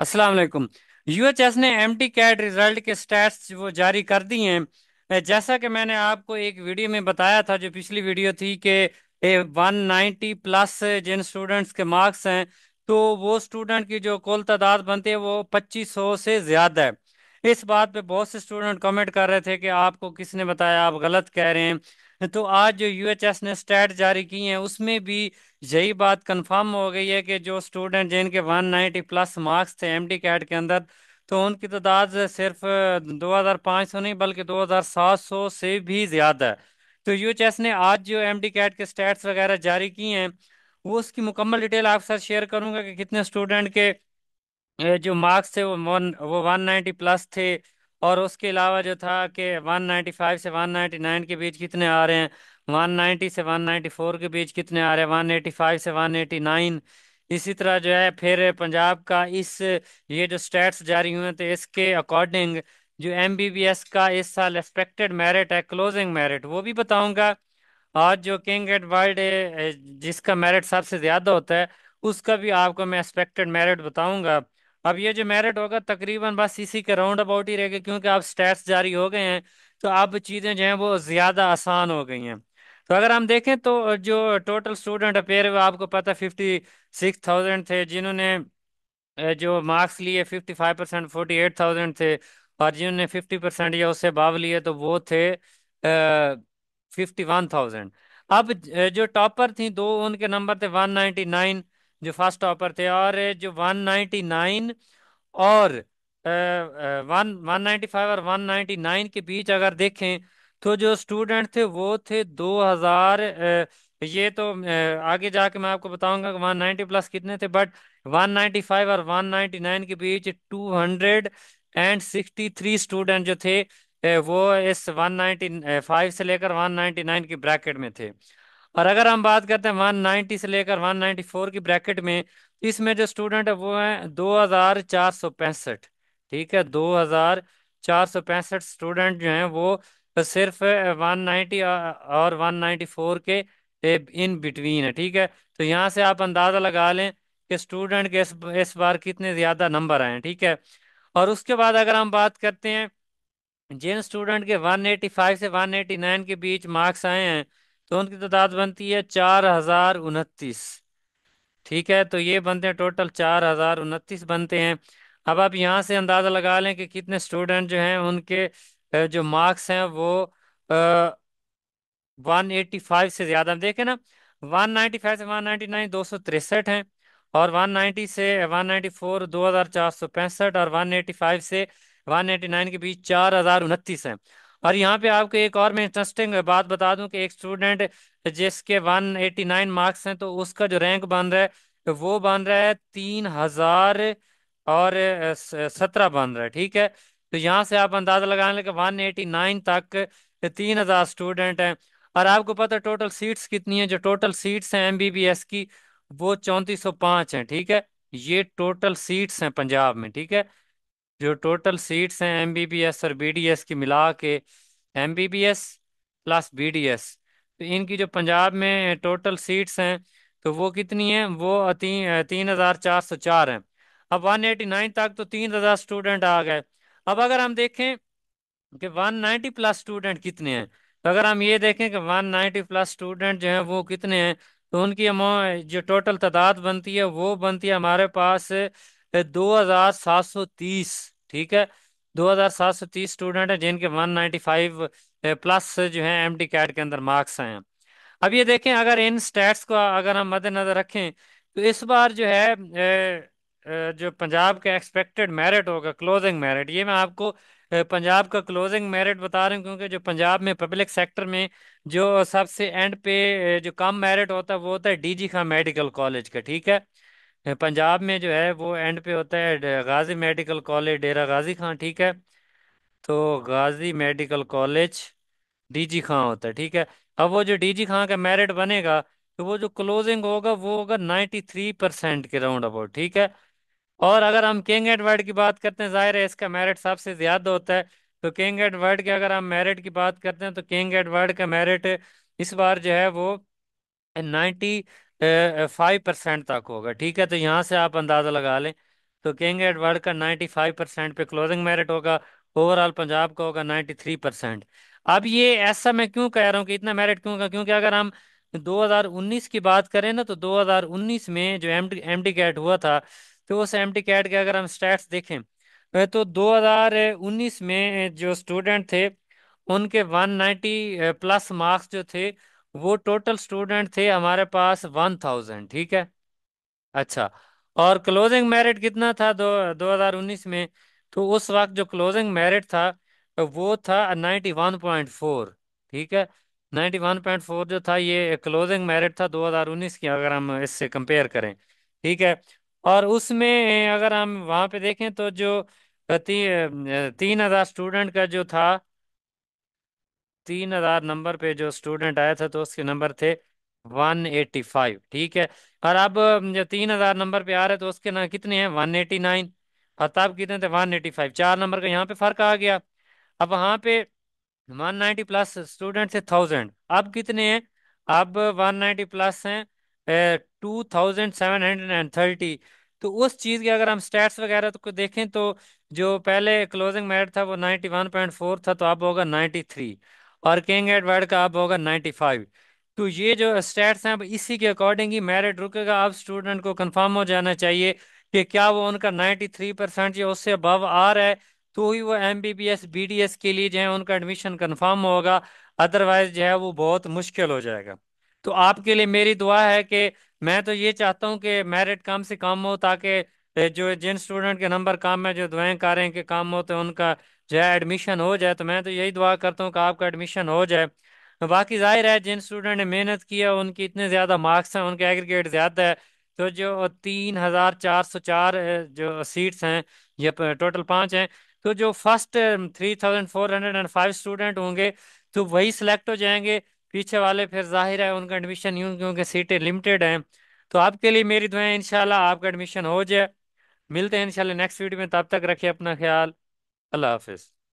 अस्सलाम वालेकुम यूएचएस ने एमटी कैट रिजल्ट के स्टैट्स वो जारी कर दिए हैं जैसा कि मैंने आपको एक वीडियो में बताया था जो पिछली वीडियो थी कि वन प्लस जिन स्टूडेंट्स के मार्क्स हैं तो वो स्टूडेंट की जो कुल तादाद बनती है वो पच्चीस सौ से ज़्यादा है इस बात पे बहुत से स्टूडेंट कमेंट कर रहे थे कि आपको किसने बताया आप गलत कह रहे हैं तो आज जो यूएचएस ने स्टैट जारी किए हैं उसमें भी यही बात कंफर्म हो गई है कि जो स्टूडेंट जिनके 190 प्लस मार्क्स थे एमडी कैट के अंदर तो उनकी तादाद तो सिर्फ 2500 नहीं बल्कि 2700 से भी ज़्यादा है तो यूएचएस ने आज जो एमडी कैट के स्टैट्स वगैरह जारी किए हैं वो उसकी मुकम्मल डिटेल आपके साथ शेयर करूंगा कि कितने स्टूडेंट के जो मार्क्स थे वो वन नाइन्टी प्लस थे और उसके अलावा जो था कि 195 से 199 के बीच कितने आ रहे हैं वन नाइन्टी से वन नाइन्टी फोर के बीच कितने आ रहे हैं वन एटी फाइव से वन एटी नाइन इसी तरह जो है फिर पंजाब का इस ये जो स्टेट्स जारी हुए थे तो इसके अकॉर्डिंग जो एम बी बी एस का इस साल एक्सपेक्टेड मेरिट है क्लोजिंग मेरिट वो भी बताऊंगा आज जो किंग एड वर्ल्ड जिसका मेरिट सबसे ज़्यादा होता है उसका भी आपको मैं एक्सपेक्टेड मेरिट बताऊंगा अब ये जो मेरिट होगा तकरीबन बस इसी के राउंड अबाउट ही रहेगा क्योंकि अब स्टेट्स जारी हो गए हैं तो अब चीज़ें जो हैं वो ज़्यादा आसान हो गई हैं तो अगर हम देखें तो जो टोटल स्टूडेंट अपेयर हुए आपको पता फिफ्टी सिक्स थाउजेंड थे जिन्होंने जो मार्क्स लिए fifty five percent forty eight thousand थे और जिन्होंने फिफ्टी परसेंट या उससे भाव लिए तो वो थे फिफ्टी वन थाउजेंड अब जो टॉपर थी दो उनके नंबर थे वन नाइन्टी नाइन जो फर्स्ट टॉपर थे और जो वन नाइन्टी नाइन और वन वन नाइन्टी फाइव और वन नाइन्टी नाइन के बीच अगर देखें तो जो स्टूडेंट थे वो थे दो हजार ये तो आगे जाके मैं आपको बताऊंगा कि 190 प्लस कितने थे बट 195 और 199 के बीच 263 स्टूडेंट जो थे वो इस 195 से लेकर 199 की ब्रैकेट में थे और अगर हम बात करते हैं 190 से लेकर 194 की ब्रैकेट में इसमें जो स्टूडेंट है वो है दो ठीक है दो स्टूडेंट जो हैं वो तो सिर्फ वन नाइन्टी और वन नाइन्टी फोर के इन बिटवीन है ठीक है तो यहाँ से आप अंदाज़ा लगा लें कि स्टूडेंट के इस, इस बार कितने ज़्यादा नंबर आए हैं ठीक है और उसके बाद अगर हम बात करते हैं जिन स्टूडेंट के 185 से 189 के बीच मार्क्स आए हैं तो उनकी तादाद बनती है चार हजार उनतीस ठीक है तो ये बनते हैं टोटल चार हजार उनतीस बनते हैं अब आप यहाँ से अंदाज़ा लगा लें कि कितने स्टूडेंट जो हैं उनके जो मार्क्स हैं वो वन एटी फाइव से ज़्यादा देखें ना वन नाइन्टी फाइव से वन नाइन्टी नाइन दो सौ तिरसठ हैं और वन नाइन्टी से वन नाइन्टी फोर दो हज़ार चार सौ पैंसठ और वन एटी फाइव से वन एटी नाइन के बीच चार हज़ार उनतीस हैं और यहाँ पे आपको एक और मैं इंटरेस्टिंग बात बता दूं कि एक स्टूडेंट जिसके 189 मार्क्स हैं तो उसका जो रैंक बन रहा है वो बन रहा है तीन हजार और सत्रह बन रहा है ठीक है तो यहाँ से आप अंदाज़ा लगा लेंगे वन एटी नाइन तक तीन हज़ार स्टूडेंट हैं और आपको पता है टोटल सीट्स कितनी हैं जो टोटल सीट्स हैं एमबीबीएस की वो चौंतीस सौ पाँच हैं ठीक है ये टोटल सीट्स हैं पंजाब में ठीक है जो टोटल सीट्स हैं एमबीबीएस और बीडीएस की मिला के एस प्लस एस तो इनकी जो पंजाब में टोटल सीट्स हैं तो वो कितनी है वो तीन हज़ार चार सौ चार हैं अब वन एटी नाइन तक तो तीन हज़ार स्टूडेंट आ गए अब अगर हम देखें कि 190 प्लस स्टूडेंट कितने हैं तो अगर हम ये देखें कि 190 प्लस स्टूडेंट जो हैं वो कितने हैं तो उनकी जो टोटल तादाद बनती है वो बनती है हमारे पास दो हज़ार सात सौ तीस ठीक है दो हज़ार सात सौ तीस स्टूडेंट हैं जिनके वन नाइन्टी फाइव प्लस जो है एम डी कैट के अंदर मार्क्स आए हैं अब ये देखें अगर इन स्टैट्स को अगर हम मद्देनज़र रखें तो इस बार जो है जो पंजाब का एक्सपेक्टेड मेरिट होगा क्लोजिंग मेरिट ये मैं आपको पंजाब का क्लोजिंग मेरिट बता रहा हूँ क्योंकि जो पंजाब में पब्लिक सेक्टर में जो सबसे एंड पे जो कम मेरिट होता है वो होता है डीजी खान मेडिकल कॉलेज का ठीक है पंजाब में जो है वो एंड पे होता है गाजी मेडिकल कॉलेज डेरा गाजी खान ठीक है तो Ghazi medical college DG Khan होता है ठीक है अब वो जो डीजी खान का मेरिट बनेगा तो वो जो क्लोजिंग होगा वो होगा नाइन्टी थ्री परसेंट के राउंड अबाउट ठीक है और अगर हम किंग एडवर्ड की बात करते हैं जाहिर है इसका मेरिट सबसे ज्यादा होता है तो किंग एडवर्ड के अगर हम मेरिट की बात करते हैं तो किंग एडवर्ड का मेरिट इस बार जो है वो नाइन्टी फाइव परसेंट तक होगा ठीक है तो यहाँ से आप अंदाज़ा लगा लें तो किंग एडवर्ड का नाइन्टी फाइव परसेंट पे क्लोजिंग मेरिट होगा ओवरऑल पंजाब का होगा नाइन्टी थ्री परसेंट अब ये ऐसा मैं क्यों कह रहा हूँ कि इतना मेरिट क्यों का क्योंकि अगर हम 2019 की बात करें ना तो 2019 में जो M D M D CAT हुआ था तो उस एम टी कैट के अगर हम स्टैट्स देखें तो 2019 तो में जो स्टूडेंट थे उनके 190 प्लस मार्क्स जो थे वो टोटल स्टूडेंट थे हमारे पास 1000 ठीक है अच्छा और क्लोजिंग मेरिट कितना था दो दो में तो उस वक्त जो क्लोजिंग मेरिट था वो था 91.4 ठीक है 91.4 जो था ये क्लोजिंग मेरिट था 2019 की अगर हम इससे कंपेयर करें ठीक है और उसमें अगर हम वहाँ पे देखें तो जो ती, तीन हजार स्टूडेंट का जो था तीन हजार नंबर पे जो स्टूडेंट आया था तो उसके नंबर थे वन एट्टी फाइव ठीक है और अब जो तीन हजार नंबर पे आ रहे तो उसके ना कितने हैं वन एटी नाइन और तब कितने थे वन एटी फाइव चार नंबर का यहाँ पे फर्क आ गया अब वहाँ पे वन नाइन्टी प्लस स्टूडेंट थे थाउजेंड अब कितने हैं अब वन नाइन्टी प्लस हैं two thousand seven hundred and thirty तो उस चीज़ के अगर हम स्टैट्स वगैरह तो देखें तो जो पहले क्लोजिंग मैट था वो नाइन्टी वन पॉइंट फोर था तो अब होगा नाइन्टी थ्री और किंग एडवर्ड का अब होगा नाइन्टी फाइव तो ये जो स्टैट्स हैं अब इसी के अकॉर्डिंग ही मेरिट रुकेगा अब स्टूडेंट को कंफर्म हो जाना चाहिए कि क्या वो उनका नाइन्टी थ्री परसेंट या उससे अबव आ रहा है तो ही वो M B B S B D S के लिए जो है उनका एडमिशन कन्फर्म होगा अदरवाइज जो है वो बहुत मुश्किल हो जाएगा तो आपके लिए मेरी दुआ है कि मैं तो ये चाहता हूँ कि मेरिट कम से कम हो ताकि जो जिन स्टूडेंट के नंबर कम है जो दुआएं कर रहे हैं कि कम हो तो उनका जो है एडमिशन हो जाए तो मैं तो यही दुआ करता हूँ कि आपका एडमिशन हो जाए बाकी जाहिर है जिन स्टूडेंट ने मेहनत की है उनकी इतने ज़्यादा मार्क्स हैं उनके एग्रीगेट ज़्यादा है तो जो तीन हज़ार चार सौ चार जो सीट्स हैं ये टोटल पाँच हैं तो जो first three thousand four hundred and five student होंगे तो वही सिलेक्ट हो जाएंगे पीछे वाले फिर जाहिर है उनका एडमिशन यूँ क्योंकि सीटें लिमिटेड हैं तो आपके लिए मेरी दुआएं इंशाल्लाह आपका एडमिशन हो जाए मिलते हैं इंशाल्लाह नेक्स्ट वीडियो में तब तक रखिए अपना ख्याल अल्लाह हाफिज़